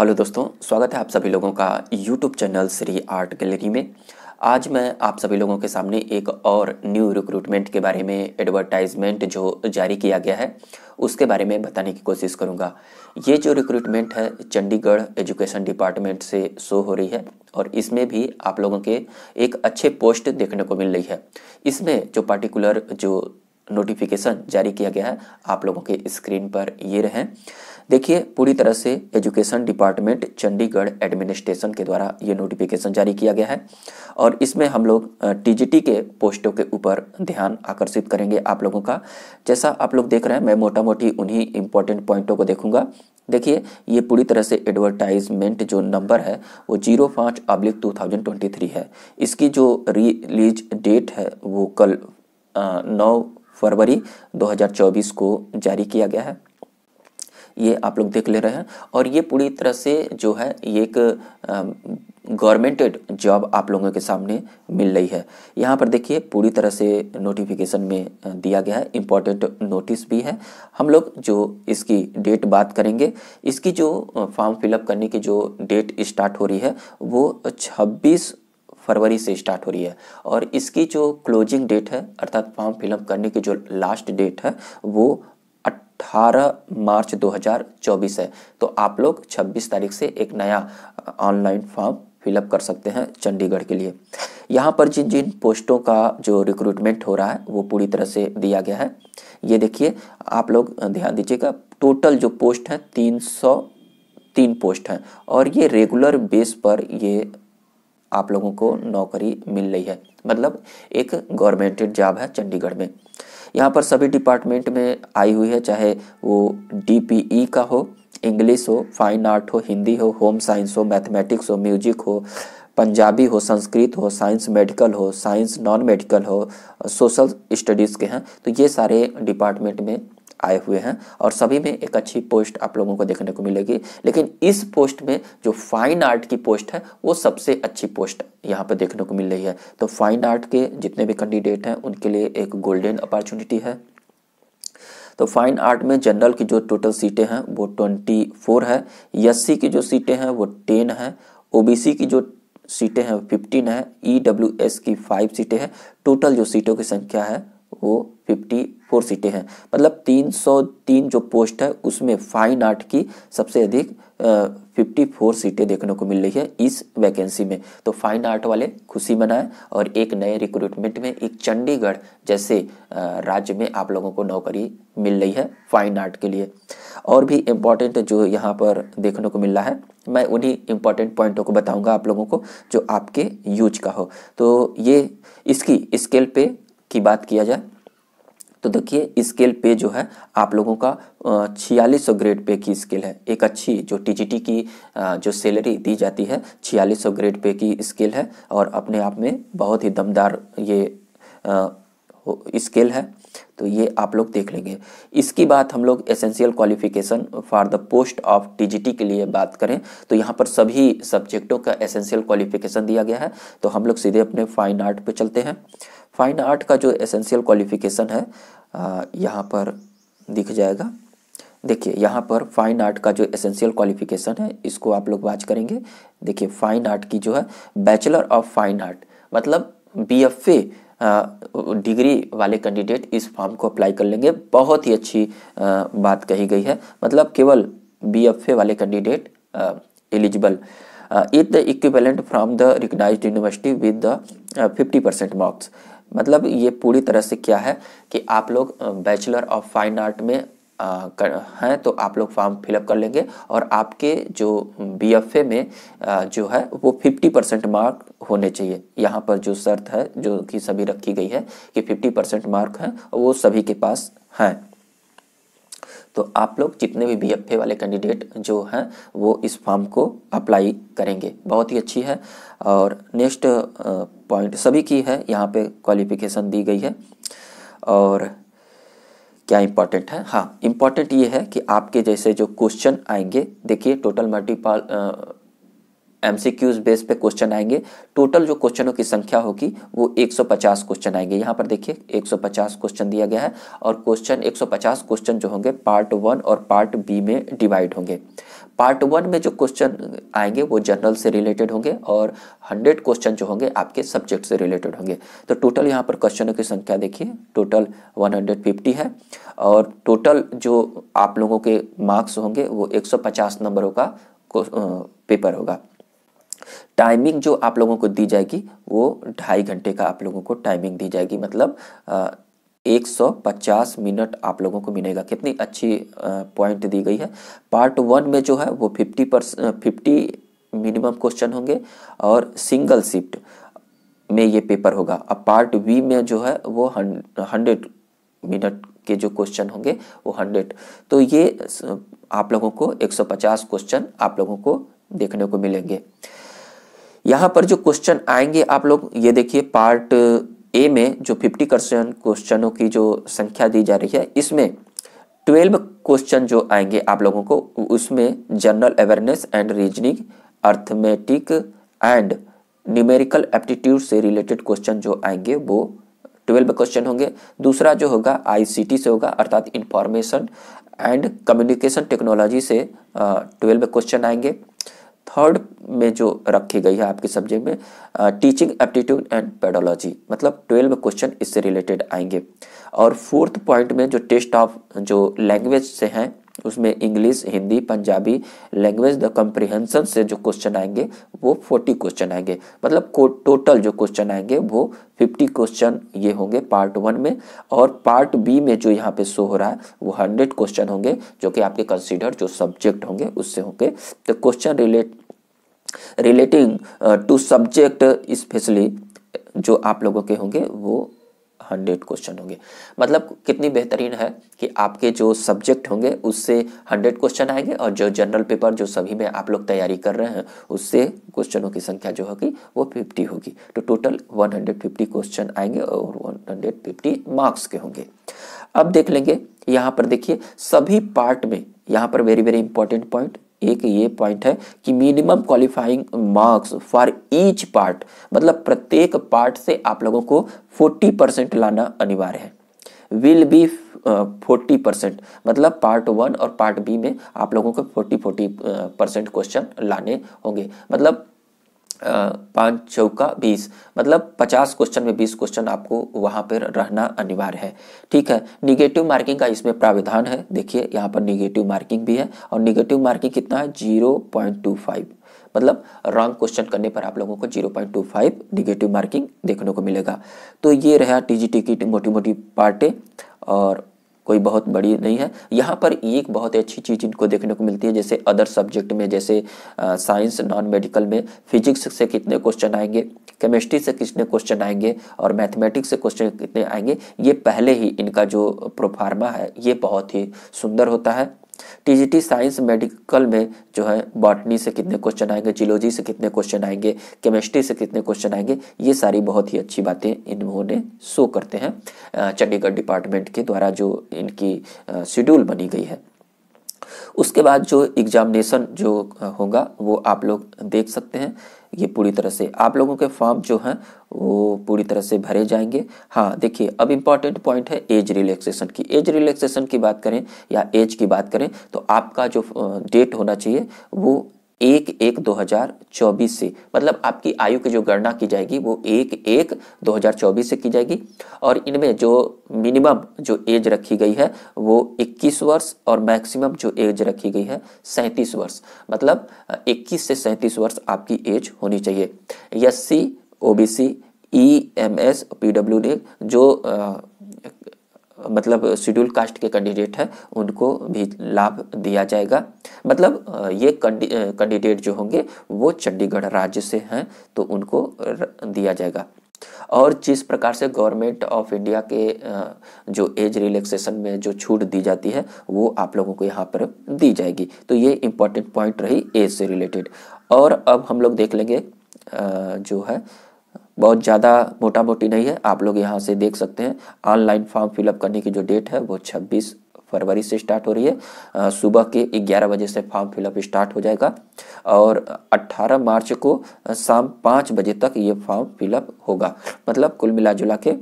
hello दोस्तों स्वागत है आप सभी लोगों का YouTube channel Shri art gallery में आज मैं आप सभी लोगों के सामने एक और न्यू रिक्रूटमेंट के बारे में एडवर्टाइजमेंट जो जारी किया गया है उसके बारे में बताने की कोशिश करूंगा ये जो रिक्रूटमेंट है चंडीगढ़ एजुकेशन डिपार्टमेंट से शो हो रही है और इसमें भी आप लोगों के एक अच्छे पोस्ट देखने को मिल रही है इसमें जो पार्टिकुलर जो नोटिफिकेशन जारी किया गया है आप लोगों के स्क्रीन पर ये रहें देखिए पूरी तरह से एजुकेशन डिपार्टमेंट चंडीगढ़ एडमिनिस्ट्रेशन के द्वारा ये नोटिफिकेशन जारी किया गया है और इसमें हम लोग टीजीटी के पोस्टों के ऊपर ध्यान आकर्षित करेंगे आप लोगों का जैसा आप लोग देख रहे हैं मैं मोटा मोटी उन्हीं इंपॉर्टेंट पॉइंटों को देखूंगा देखिए ये पूरी तरह से एडवर्टाइजमेंट जो नंबर है वो जीरो पाँच oblique two thousand twenty three है इसकी जो रिलीज डेट है वो कल नौ फरवरी 2024 को जारी किया गया है ये आप लोग देख ले रहे हैं और ये पूरी तरह से जो है ये एक गवर्नमेंटेड जॉब आप लोगों के सामने मिल रही है यहाँ पर देखिए पूरी तरह से नोटिफिकेशन में दिया गया है इम्पोर्टेंट नोटिस भी है हम लोग जो इसकी डेट बात करेंगे इसकी जो फॉर्म फिलअप करने की जो डेट स्टार्ट हो रही है वो 26 फरवरी से स्टार्ट हो रही है और इसकी जो क्लोजिंग डेट है अर्थात फॉर्म फिलअप करने की जो लास्ट डेट है वो 18 मार्च 2024 है तो आप लोग 26 तारीख से एक नया ऑनलाइन फॉर्म फिलअप कर सकते हैं चंडीगढ़ के लिए यहाँ पर जिन जिन पोस्टों का जो रिक्रूटमेंट हो रहा है वो पूरी तरह से दिया गया है ये देखिए आप लोग ध्यान दीजिएगा टोटल जो पोस्ट हैं तीन सौ तीन पोस्ट हैं और ये रेगुलर बेस पर ये आप लोगों को नौकरी मिल रही है मतलब एक गवर्नमेंटेड जॉब है चंडीगढ़ में यहाँ पर सभी डिपार्टमेंट में आई हुई है चाहे वो डी e का हो इंग्लिश हो फाइन आर्ट हो हिंदी हो होम साइंस हो मैथमेटिक्स हो म्यूजिक हो पंजाबी हो संस्कृत हो साइंस मेडिकल हो साइंस नॉन मेडिकल हो सोशल स्टडीज़ के हैं तो ये सारे डिपार्टमेंट में आए हुए हैं और सभी में एक अच्छी पोस्ट आप लोगों को देखने को मिलेगी लेकिन इस पोस्ट में जो फाइन आर्ट की पोस्ट है वो सबसे अच्छी पोस्ट यहाँ पर देखने को मिल रही है तो फाइन आर्ट के जितने भी कैंडिडेट हैं उनके लिए एक गोल्डन अपॉर्चुनिटी है तो फाइन आर्ट में जनरल की जो टोटल सीटें हैं वो ट्वेंटी फोर है एस की जो सीटें हैं वो टेन है ओबीसी की जो सीटें हैं फिफ्टीन है ई e की फाइव सीटें हैं टोटल जो सीटों की संख्या है वो 54 सीटें हैं मतलब 303 जो पोस्ट है उसमें फाइन आर्ट की सबसे अधिक फिफ्टी फोर सीटें देखने को मिल रही है इस वैकेंसी में तो फाइन आर्ट वाले खुशी मनाएं और एक नए रिक्रूटमेंट में एक चंडीगढ़ जैसे राज्य में आप लोगों को नौकरी मिल रही है फाइन आर्ट के लिए और भी इम्पॉर्टेंट जो यहाँ पर देखने को मिल रहा है मैं उन्हीं इम्पॉर्टेंट पॉइंटों को बताऊँगा आप लोगों को जो आपके यूज का हो तो ये इसकी स्केल पे की बात किया जाए तो देखिए स्केल पे जो है आप लोगों का छियालीस सौ ग्रेड पे की स्केल है एक अच्छी जो टीजीटी की जो सैलरी दी जाती है छियालीस सौ ग्रेड पे की स्केल है और अपने आप में बहुत ही दमदार ये स्केल है तो ये आप लोग देख लेंगे इसकी बात हम लोग essential qualification for the post of TGT के लिए बात करें तो यहाँ पर सभी सब्जेक्टों का एसेंशियल क्वालिफिकेशन दिया गया है तो हम लोग सीधे अपने फाइन आर्ट पर चलते हैं फाइन आर्ट का जो एसेंशियल क्वालिफिकेशन है यहाँ पर दिख जाएगा देखिए यहाँ पर फाइन आर्ट का जो एसेंशियल क्वालिफिकेशन है इसको आप लोग बात करेंगे देखिए फाइन आर्ट की जो है बैचलर ऑफ फाइन आर्ट मतलब बी एफ ए डिग्री वाले कैंडिडेट इस फॉर्म को अप्लाई कर लेंगे बहुत ही अच्छी आ, बात कही गई है मतलब केवल बी एफ ए वाले candidate eligible with the equivalent from the recognise university with the fifty percent marks मतलब ये पूरी तरह से क्या है कि आप लोग बैचलर ऑफ फाइन आर्ट में आ, कर, हैं तो आप लोग फॉर्म फिलअप कर लेंगे और आपके जो बी एफ ए में आ, जो है वो फिफ्टी परसेंट मार्क होने चाहिए यहाँ पर जो शर्त है जो कि सभी रखी गई है कि फिफ्टी परसेंट मार्क हैं वो सभी के पास हैं तो आप लोग जितने भी बी वाले कैंडिडेट जो हैं वो इस फॉर्म को अप्लाई करेंगे बहुत ही अच्छी है और नेक्स्ट पॉइंट सभी की है यहाँ पे क्वालिफिकेशन दी गई है और क्या इम्पॉर्टेंट है हाँ इम्पॉर्टेंट ये है कि आपके जैसे जो क्वेश्चन आएंगे देखिए total multiple M C Qs base पे क्वेश्चन आएंगे टोटल जो क्वेश्चनों की संख्या होगी वो 150 क्वेश्चन आएंगे यहाँ पर देखिए 150 क्वेश्चन दिया गया है और क्वेश्चन 150 क्वेश्चन जो होंगे पार्ट वन और पार्ट बी में डिवाइड होंगे पार्ट वन में जो क्वेश्चन आएंगे वो जनरल से रिलेटेड होंगे और हंड्रेड क्वेश्चन जो होंगे आपके सब्जेक्ट से रिलेटेड होंगे तो टोटल यहाँ पर क्वेश्चनों की संख्या देखिए टोटल 150 है और टोटल जो आप लोगों के मार्क्स होंगे वो 150 नंबरों का पेपर होगा टाइमिंग जो आप लोगों को दी जाएगी वो ढाई घंटे का आप लोगों को टाइमिंग दी जाएगी मतलब एक सौ पचास मिनट आप लोगों को मिलेगा कितनी अच्छी पॉइंट दी गई है पार्ट वन में जो है वो fifty plus fifty minimum question होंगे और सिंगल शिफ्ट में ये पेपर होगा अब पार्ट बी में जो है वो हंड्रेड मिनट के जो क्वेश्चन होंगे वो हंड्रेड तो ये आप लोगों को 150 क्वेश्चन आप लोगों को देखने को मिलेंगे यहाँ पर जो क्वेश्चन आएंगे आप लोग ये देखिए पार्ट ए में जो फिफ्टी क्वेश्चन क्वेश्चनों की जो संख्या दी जा रही है इसमें ट्वेल्व क्वेश्चन जो आएंगे आप लोगों को उसमें general awareness and reasoning arithmetic and numerical aptitude से रिलेटेड क्वेश्चन जो आएंगे वो ट्वेल्व क्वेश्चन होंगे दूसरा जो होगा आईसीटी से होगा अर्थात इंफॉर्मेशन एंड कम्युनिकेशन टेक्नोलॉजी से ट्वेल्व क्वेश्चन आएंगे थर्ड में जो रखी गई है आपके सब्जेक्ट में टीचिंग एप्टीट्यूड एंड पेडोलॉजी मतलब ट्वेल्व क्वेश्चन इससे रिलेटेड आएंगे और फोर्थ पॉइंट में जो टेस्ट ऑफ जो लैंग्वेज से हैं उसमें English Hindi Punjabi language the comprehension से जो क्वेश्चन आएंगे वो फोर्टी क्वेश्चन आएंगे मतलब टोटल जो क्वेश्चन आएंगे वो फिफ्टी क्वेश्चन ये होंगे पार्ट वन में और पार्ट बी में जो यहाँ पे शो हो रहा है वो हंड्रेड क्वेश्चन होंगे जो कि आपके कंसिडर जो सब्जेक्ट होंगे उससे होंगे तो question relate relating to subject specially जो आप लोगों के होंगे वो हंड्रेड क्वेश्चन होंगे मतलब कितनी बेहतरीन है कि आपके जो सब्जेक्ट होंगे उससे हंड्रेड क्वेश्चन आएंगे और जो जनरल पेपर जो सभी में आप लोग तैयारी कर रहे हैं उससे क्वेश्चनों की संख्या जो होगी वो फिफ्टी होगी तो total one hundred fifty question आएंगे और वन हंड्रेड फिफ्टी मार्क्स के होंगे अब देख लेंगे यहाँ पर देखिए सभी पार्ट में यहाँ पर वेरी वेरी इंपॉर्टेंट पॉइंट एक ये पॉइंट है कि minimum qualifying marks for each part मतलब प्रत्येक पार्ट से आप लोगों को 40 परसेंट लाना अनिवार्य है विल बी फोर्टी परसेंट मतलब पार्ट वन और पार्ट बी में आप लोगों को फोर्टी फोर्टी परसेंट क्वेश्चन लाने होंगे मतलब पाँच चौका बीस मतलब पचास क्वेश्चन में बीस क्वेश्चन आपको वहाँ पर रहना अनिवार्य है ठीक है निगेटिव मार्किंग का इसमें प्राविधान है देखिए यहाँ पर निगेटिव मार्किंग भी है और निगेटिव मार्किंग कितना है जीरो पॉइंट टू फाइव मतलब रॉन्ग क्वेश्चन करने पर आप लोगों को 0.25 नेगेटिव मार्किंग देखने को मिलेगा तो ये रहा टीजीटी की मोटी मोटी पार्टें और कोई बहुत बड़ी नहीं है यहाँ पर एक बहुत अच्छी चीज़ इनको देखने को मिलती है जैसे अदर सब्जेक्ट में जैसे साइंस नॉन मेडिकल में फिजिक्स से कितने क्वेश्चन आएंगे केमिस्ट्री से कितने क्वेश्चन आएंगे और मैथमेटिक्स से क्वेश्चन कितने आएंगे ये पहले ही इनका जो प्रोफार्मा है ये बहुत ही सुंदर होता है टीजीटी साइंस मेडिकल में जो है बॉटनी से कितने क्वेश्चन आएंगे जियोलॉजी से कितने क्वेश्चन आएंगे केमिस्ट्री से कितने क्वेश्चन आएंगे ये सारी बहुत ही अच्छी बातें इन्होंने शो करते हैं चंडीगढ़ डिपार्टमेंट के द्वारा जो इनकी शेड्यूल बनी गई है उसके बाद जो एग्जामिनेशन जो होगा वो आप लोग देख सकते हैं ये पूरी तरह से आप लोगों के फॉर्म जो हैं वो पूरी तरह से भरे जाएंगे हाँ देखिए अब इम्पॉर्टेंट पॉइंट है एज रिलैक्सेशन की एज रिलैक्सेशन की बात करें या एज की बात करें तो आपका जो डेट होना चाहिए वो एक एक दो हज़ार चौबीस से मतलब आपकी आयु की जो गणना की जाएगी वो एक एक दो हज़ार चौबीस से की जाएगी और इनमें जो मिनिमम जो एज रखी गई है वो इक्कीस वर्ष और मैक्सिमम जो एज रखी गई है सैंतीस वर्ष मतलब इक्कीस से सैंतीस वर्ष आपकी एज होनी चाहिए S C O B C E M S P W D जो आ, मतलब शेड्यूल कास्ट के कैंडिडेट हैं उनको भी लाभ दिया जाएगा मतलब ये कैंडिडेट जो होंगे वो चंडीगढ़ राज्य से हैं तो उनको दिया जाएगा और जिस प्रकार से गवर्नमेंट ऑफ इंडिया के जो एज रिलैक्सेशन में जो छूट दी जाती है वो आप लोगों को यहाँ पर दी जाएगी तो ये इम्पोर्टेंट पॉइंट रही एज से रिलेटेड और अब हम लोग देख लेंगे जो है बहुत ज़्यादा मोटा मोटी नहीं है आप लोग यहाँ से देख सकते हैं ऑनलाइन फॉर्म फिलअप करने की जो डेट है वो छब्बीस फरवरी से स्टार्ट हो रही है सुबह के 11 बजे से फॉर्म फिलअप स्टार्ट हो जाएगा और 18 मार्च को शाम पाँच बजे तक ये फॉर्म फिलअप होगा मतलब कुल मिला जुला के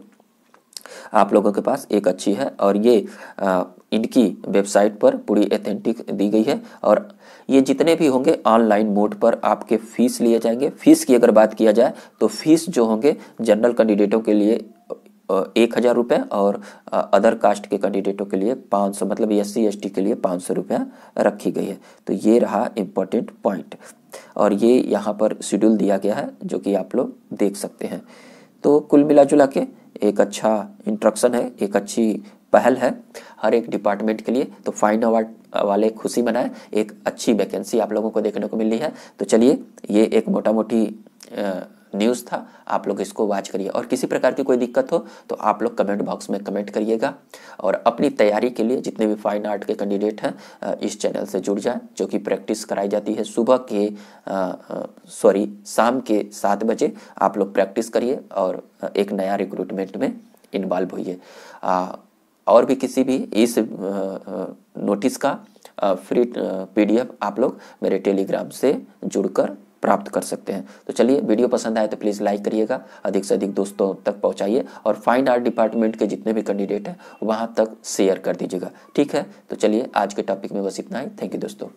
आप लोगों के पास एक अच्छी है और ये आ, इनकी वेबसाइट पर पूरी एथेंटिक दी गई है और ये जितने भी होंगे ऑनलाइन मोड पर आपके फीस लिए जाएंगे फीस की अगर बात किया जाए तो फीस जो होंगे जनरल कैंडिडेटों के लिए एक हज़ार रुपये और अदर कास्ट के कैंडिडेटों के लिए पाँच सौ मतलब एस सी के लिए पाँच सौ रुपया रखी गई है तो ये रहा इम्पोर्टेंट पॉइंट और ये यहाँ पर शेड्यूल दिया गया है जो कि आप लोग देख सकते हैं तो कुल मिला जुला के एक अच्छा इंट्रक्शन है एक अच्छी पहल है हर एक डिपार्टमेंट के लिए तो फाइन अवार्ड वाले खुशी मनाए एक अच्छी वैकेंसी आप लोगों को देखने को मिली है तो चलिए ये एक मोटा मोटी न्यूज़ था आप लोग इसको वॉच करिए और किसी प्रकार की कोई दिक्कत हो तो आप लोग कमेंट बॉक्स में कमेंट करिएगा और अपनी तैयारी के लिए जितने भी फाइन आर्ट के कैंडिडेट हैं इस चैनल से जुड़ जाएं जो कि प्रैक्टिस कराई जाती है सुबह के सॉरी शाम के सात बजे आप लोग प्रैक्टिस करिए और एक नया रिक्रूटमेंट में इन्वॉल्व होइए और भी किसी भी इस नोटिस का फ्री पीडीएफ आप लोग मेरे टेलीग्राम से जुड़कर प्राप्त कर सकते हैं तो चलिए वीडियो पसंद आए तो प्लीज़ लाइक करिएगा अधिक से अधिक दोस्तों तक पहुँचाइए और फाइन आर्ट डिपार्टमेंट के जितने भी कैंडिडेट हैं वहाँ तक शेयर कर दीजिएगा ठीक है तो चलिए आज के टॉपिक में बस इतना ही थैंक यू दोस्तों